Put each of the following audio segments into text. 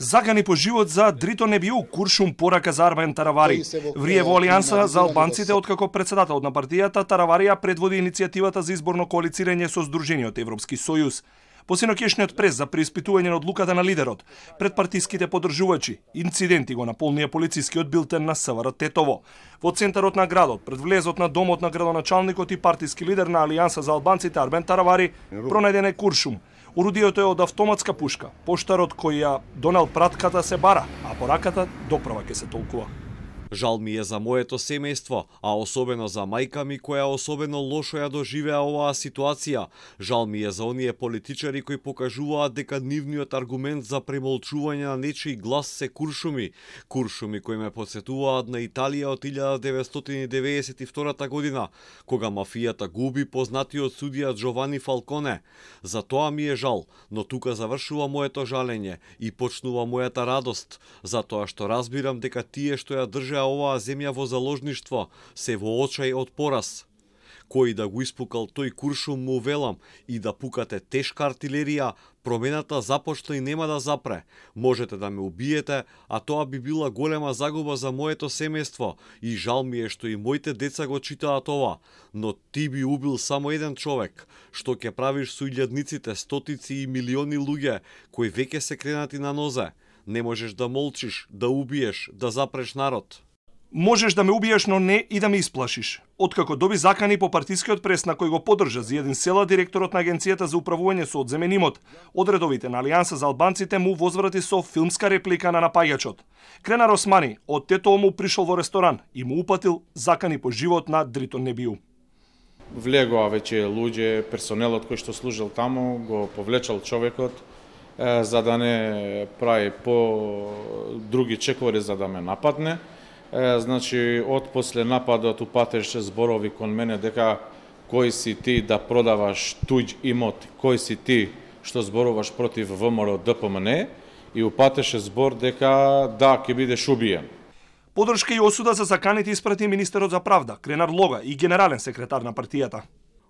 загани по живот за дрито не био куршум порака за Армен Таравари. Врие во Алијанса за албанците откако председател на партијата Таравари предводи иницијативата за изборно коалицирање со Сдружениот Европски сојуз. По синокешниот прес за преиспитување на одлуката на лидерот, пред партиските подржувачи, инциденти го наполнија полицискиот билтен на СВР Тетово. Во центарот на градот, пред влезот на домот на градоначалникот и партиски лидер на Алијанса за албанците Арбен Таравари, пронајден е куршум – Орудието е од автоматска пушка. Поштарот кој ја донел пратката се бара, а пораката доправа ќе се толкува. Жал ми е за моето семејство, а особено за мајка ми која особено лошо ја доживеа оваа ситуација. Жал ми е за оние политичари кои покажуваат дека нивниот аргумент за премолчување на нечи глас се куршуми. Куршуми кои ме подсетуваат на Италија од 1992 година, кога мафијата губи познатиот судија Джовани Фалконе. За тоа ми е жал, но тука завршува моето жалење и почнува мојата радост, затоа што разбирам дека тие што ја држеа ја оваа земја во заложништво, се во очај од пораз. Кој да го испукал тој куршум му велам и да пукате тешка артилерија, промената започна и нема да запре. Можете да ме убиете, а тоа би била голема загуба за моето семејство и жал ми е што и моите деца го читаат ова, но ти би убил само еден човек, што ќе правиш со илјадниците, стотици и милиони луѓе кои веќе се кренати на нозе. Не можеш да молчиш, да убиеш, да запреш народ. Можеш да ме убиеш, но не и да ме исплашиш. Откако доби закани по партискиот прес на кој го поддржа еден Села, директорот на Агенцијата за управување со одземен имот, одредовите на Алијанса за албанците му возврати со филмска реплика на напаѓачот. Крена Росмани од тето му пришол во ресторан и му упатил закани по живот на Дритон Небију. Влегоа веќе луѓе, персонелот кој што служил таму, го повлечал човекот, за да не прави по други чекори за да ме нападне значи од после нападот упатеше зборови кон мене дека кој си ти да продаваш туѓ имот, кој си ти што зборуваш против ВМРО ДПМН и упатеше збор дека да ќе бидеш убиен. Подршка и осуда за заканите испрати министерот за правда, Кренар Лога и генерален секретар на партијата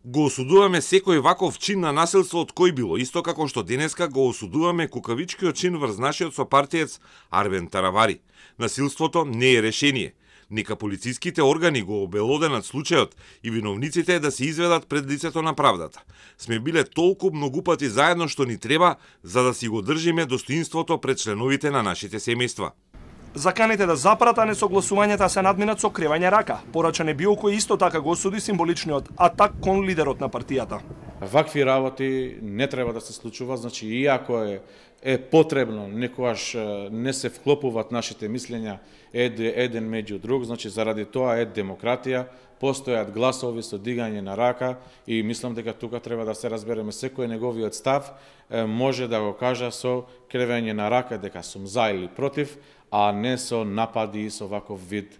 го осудуваме секој ваков чин на насилство од кој било, исто како што денеска го осудуваме кукавичкиот чин врз нашиот сопартиец Арвен Таравари. Насилството не е решение. Нека полициските органи го обелоденат случајот и виновниците да се изведат пред лицето на правдата. Сме биле толку многу пати заедно што ни треба за да си го држиме достоинството пред членовите на нашите семејства. Заканите да запрата несогласувањата се надминат со кревање рака. Порачан е кој исто така го осуди символичниот атак кон лидерот на партијата вакви работи не треба да се случува, значи иако е е потребно, некогаш не се вклопуваат нашите мислења ед, еден меѓу друг, значи заради тоа е демократија, постојат гласови со дигање на рака и мислам дека тука треба да се разбереме секој неговиот став може да го кажа со кревење на рака дека сум за или против, а не со напади и со ваков вид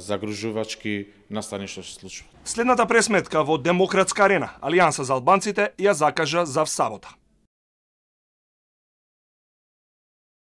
загружувачки настани што се случува. Следната пресметка во Демократска арена, Алијанса за албанците ја закажа за сабота.